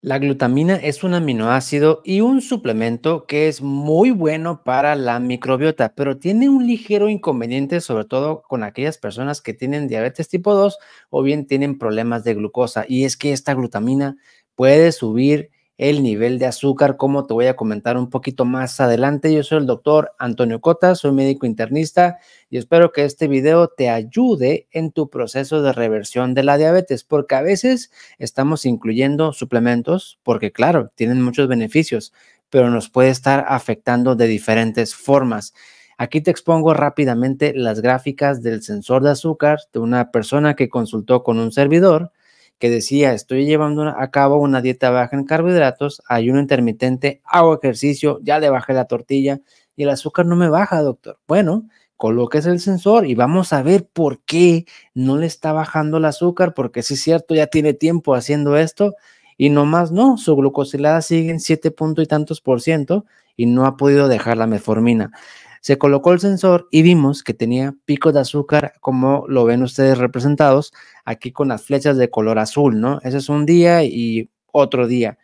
La glutamina es un aminoácido y un suplemento que es muy bueno para la microbiota, pero tiene un ligero inconveniente, sobre todo con aquellas personas que tienen diabetes tipo 2 o bien tienen problemas de glucosa, y es que esta glutamina puede subir el nivel de azúcar, como te voy a comentar un poquito más adelante. Yo soy el doctor Antonio Cota, soy médico internista y espero que este video te ayude en tu proceso de reversión de la diabetes, porque a veces estamos incluyendo suplementos, porque claro, tienen muchos beneficios, pero nos puede estar afectando de diferentes formas. Aquí te expongo rápidamente las gráficas del sensor de azúcar de una persona que consultó con un servidor que decía, estoy llevando a cabo una dieta baja en carbohidratos, ayuno intermitente, hago ejercicio, ya le bajé la tortilla y el azúcar no me baja, doctor. Bueno, coloques el sensor y vamos a ver por qué no le está bajando el azúcar, porque si es cierto, ya tiene tiempo haciendo esto y nomás no, su glucosilada sigue en 7 punto y tantos por ciento y no ha podido dejar la meformina. Se colocó el sensor y vimos que tenía picos de azúcar, como lo ven ustedes representados aquí con las flechas de color azul, ¿no? Ese es un día y otro día.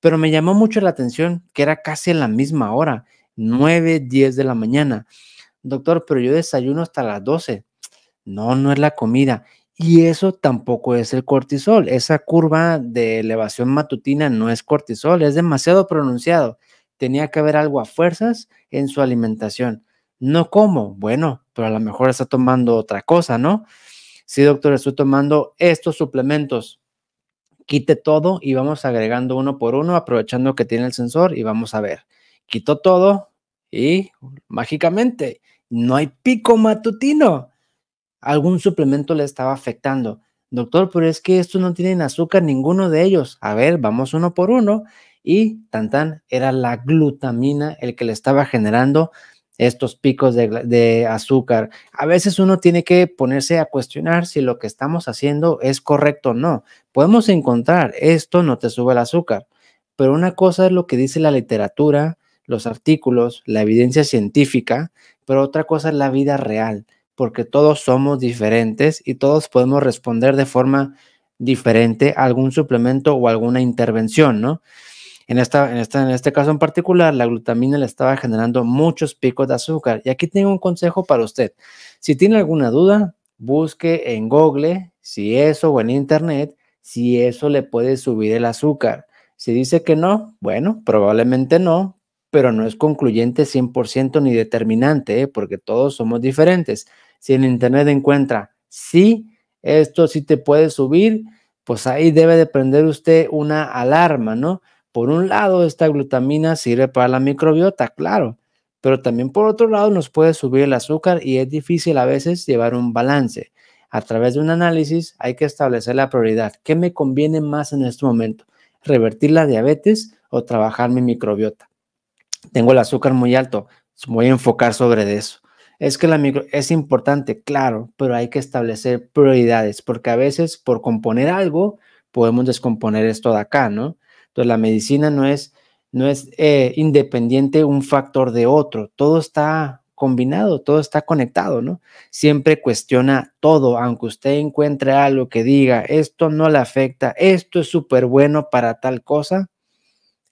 Pero me llamó mucho la atención que era casi en la misma hora, 9, 10 de la mañana. Doctor, pero yo desayuno hasta las 12. No, no es la comida. Y eso tampoco es el cortisol. Esa curva de elevación matutina no es cortisol, es demasiado pronunciado tenía que haber algo a fuerzas en su alimentación. No como, bueno, pero a lo mejor está tomando otra cosa, ¿no? Sí, doctor, estoy tomando estos suplementos. Quite todo y vamos agregando uno por uno, aprovechando que tiene el sensor y vamos a ver. quito todo y mágicamente no hay pico matutino. Algún suplemento le estaba afectando. Doctor, pero es que estos no tienen azúcar ninguno de ellos. A ver, vamos uno por uno y tan tan era la glutamina el que le estaba generando estos picos de, de, azúcar. A veces uno tiene que ponerse a cuestionar si lo que estamos haciendo es correcto o no. Podemos encontrar, esto no te sube el azúcar, pero una cosa es lo que dice la literatura, los artículos, la evidencia científica, pero otra cosa es la vida real, porque todos somos diferentes y todos podemos responder de forma diferente a algún suplemento o alguna intervención, ¿no? En, esta, en este caso en particular, la glutamina le estaba generando muchos picos de azúcar. Y aquí tengo un consejo para usted. Si tiene alguna duda, busque en Google, si eso o en Internet, si eso le puede subir el azúcar. Si dice que no, bueno, probablemente no, pero no es concluyente 100% ni determinante, ¿eh? porque todos somos diferentes. Si en Internet encuentra, sí, esto sí te puede subir, pues ahí debe de prender usted una alarma, ¿no? Por un lado, esta glutamina sirve para la microbiota, claro, pero también por otro lado nos puede subir el azúcar y es difícil a veces llevar un balance. A través de un análisis hay que establecer la prioridad. ¿Qué me conviene más en este momento? ¿Revertir la diabetes o trabajar mi microbiota? Tengo el azúcar muy alto, voy a enfocar sobre eso. Es que la micro es importante, claro, pero hay que establecer prioridades porque a veces por componer algo podemos descomponer esto de acá, ¿no? la medicina no es, no es eh, independiente un factor de otro, todo está combinado, todo está conectado, ¿no? Siempre cuestiona todo, aunque usted encuentre algo que diga, esto no le afecta, esto es súper bueno para tal cosa,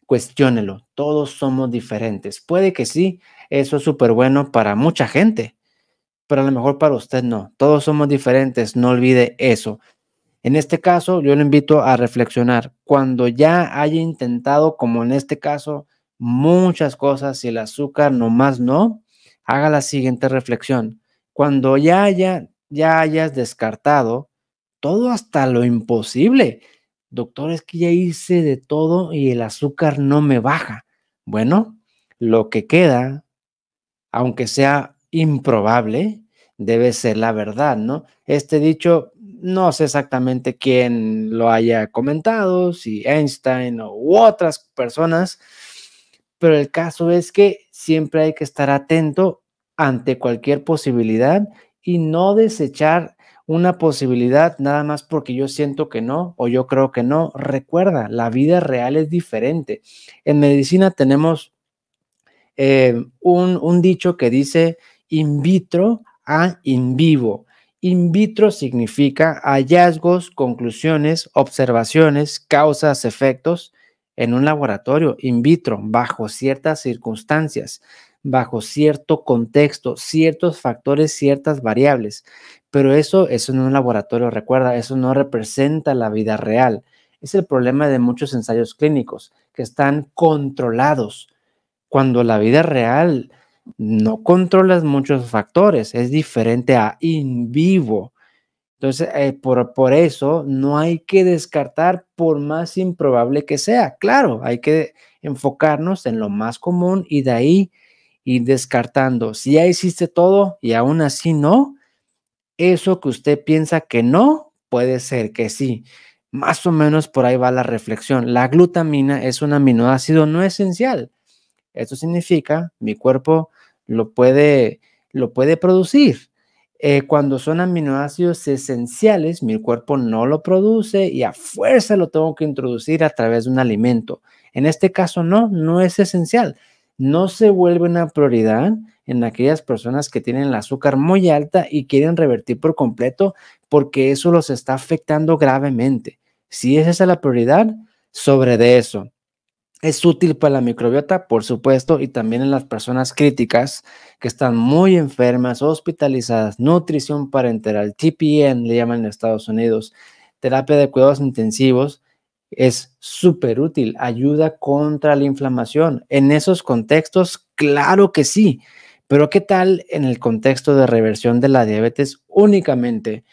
cuestiónelo, todos somos diferentes. Puede que sí, eso es súper bueno para mucha gente, pero a lo mejor para usted no, todos somos diferentes, no olvide eso. En este caso, yo lo invito a reflexionar. Cuando ya haya intentado, como en este caso, muchas cosas y el azúcar nomás no, haga la siguiente reflexión. Cuando ya, haya, ya hayas descartado todo hasta lo imposible, doctor, es que ya hice de todo y el azúcar no me baja. Bueno, lo que queda, aunque sea improbable, debe ser la verdad, ¿no? Este dicho no sé exactamente quién lo haya comentado, si Einstein u otras personas, pero el caso es que siempre hay que estar atento ante cualquier posibilidad y no desechar una posibilidad nada más porque yo siento que no o yo creo que no. Recuerda, la vida real es diferente. En medicina tenemos eh, un dicho que dice in vitro a in vivo. In vitro significa hallazgos, conclusiones, observaciones, causas, efectos en un laboratorio, in vitro, bajo ciertas circunstancias, bajo cierto contexto, ciertos factores, ciertas variables. Pero eso, eso en un laboratorio, recuerda, eso no representa la vida real. Es el problema de muchos ensayos clínicos que están controlados, cuando la vida real no controlas muchos factores, es diferente a in vivo. Entonces, eh, por, por, eso no hay que descartar por más improbable que sea. Claro, hay que enfocarnos en lo más común y de ahí ir descartando. Si ya hiciste todo y aún así no, eso que usted piensa que no, puede ser que sí. Más o menos por ahí va la reflexión. La glutamina es un aminoácido no esencial. Esto significa mi cuerpo lo puede, lo puede producir. Eh, cuando son aminoácidos esenciales, mi cuerpo no lo produce y a fuerza lo tengo que introducir a través de un alimento. En este caso, no, no es esencial. No se vuelve una prioridad en aquellas personas que tienen el azúcar muy alta y quieren revertir por completo porque eso los está afectando gravemente. Si esa es la prioridad, sobre de eso. Es útil para la microbiota, por supuesto, y también en las personas críticas que están muy enfermas, hospitalizadas, nutrición parenteral, TPN e le llaman en Estados Unidos, terapia de cuidados intensivos, es súper útil, ayuda contra la inflamación. En esos contextos, claro que sí, pero ¿qué tal en el contexto de reversión de la diabetes únicamente?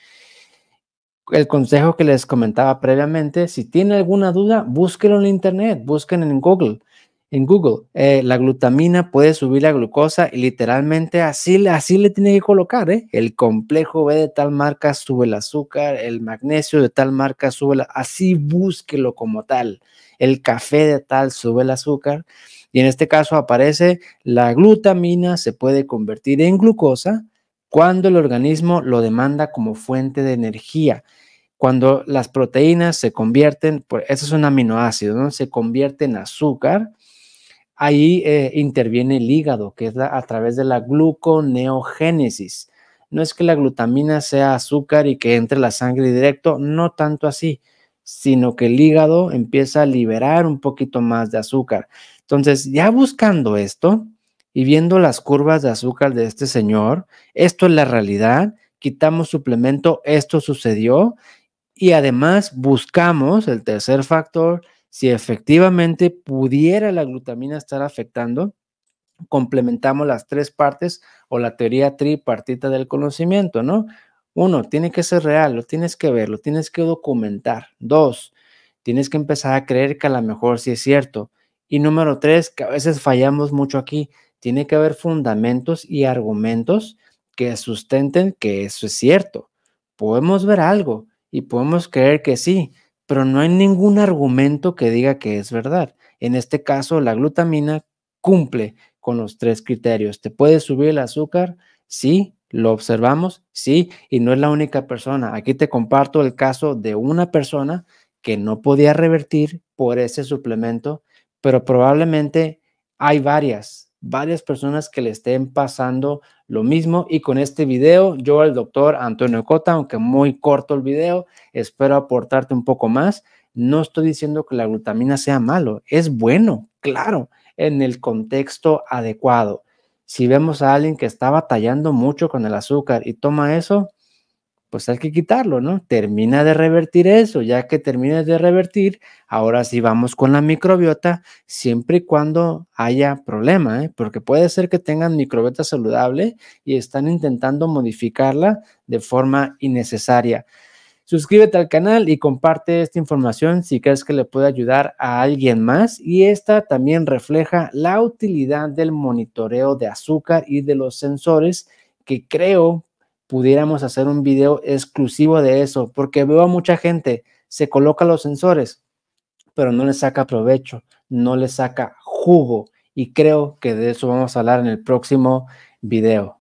el consejo que les comentaba previamente, si tiene alguna duda, búsquelo en internet, busquen en Google. En Google, eh, la glutamina puede subir la glucosa y literalmente así, así le tiene que colocar. ¿eh? El complejo B de tal marca sube el azúcar, el magnesio de tal marca sube la... Así búsquelo como tal. El café de tal sube el azúcar. Y en este caso aparece la glutamina, se puede convertir en glucosa cuando el organismo lo demanda como fuente de energía. Cuando las proteínas se convierten, pues, eso es un aminoácido, ¿no? se convierte en azúcar, ahí eh, interviene el hígado, que es a través de la gluconeogénesis. No es que la glutamina sea azúcar y que entre la sangre directo, no tanto así, sino que el hígado empieza a liberar un poquito más de azúcar. Entonces, ya buscando esto, y viendo las curvas de azúcar de este señor, esto es la realidad, quitamos suplemento, esto sucedió y además buscamos el tercer factor, si efectivamente pudiera la glutamina estar afectando, complementamos las tres partes o la teoría tripartita del conocimiento, ¿no? Uno, tiene que ser real, lo tienes que ver, lo tienes que documentar. Dos, tienes que empezar a creer que a lo mejor sí es cierto. Y número tres, que a veces fallamos mucho aquí, tiene que haber fundamentos y argumentos que sustenten que eso es cierto. Podemos ver algo y podemos creer que sí, pero no hay ningún argumento que diga que es verdad. En este caso, la glutamina cumple con los tres criterios. ¿Te puede subir el azúcar? Sí, lo observamos, sí, y no es la única persona. Aquí te comparto el caso de una persona que no podía revertir por ese suplemento, pero probablemente hay varias varias personas que le estén pasando lo mismo. Y con este video, yo, el doctor Antonio Cota, aunque muy corto el video, espero aportarte un poco más. No estoy diciendo que la glutamina sea malo, es bueno, claro, en el contexto adecuado. Si vemos a alguien que está batallando mucho con el azúcar y toma eso, pues hay que quitarlo, ¿no? Termina de revertir eso, ya que termines de revertir, ahora sí vamos con la microbiota, siempre y cuando haya problema, ¿eh? porque puede ser que tengan microbiota saludable y están intentando modificarla de forma innecesaria. Suscríbete al canal y comparte esta información si crees que le puede ayudar a alguien más. Y esta también refleja la utilidad del monitoreo de azúcar y de los sensores que creo pudiéramos hacer un video exclusivo de eso, porque veo a mucha gente, se coloca los sensores, pero no le saca provecho, no le saca jugo. Y creo que de eso vamos a hablar en el próximo video.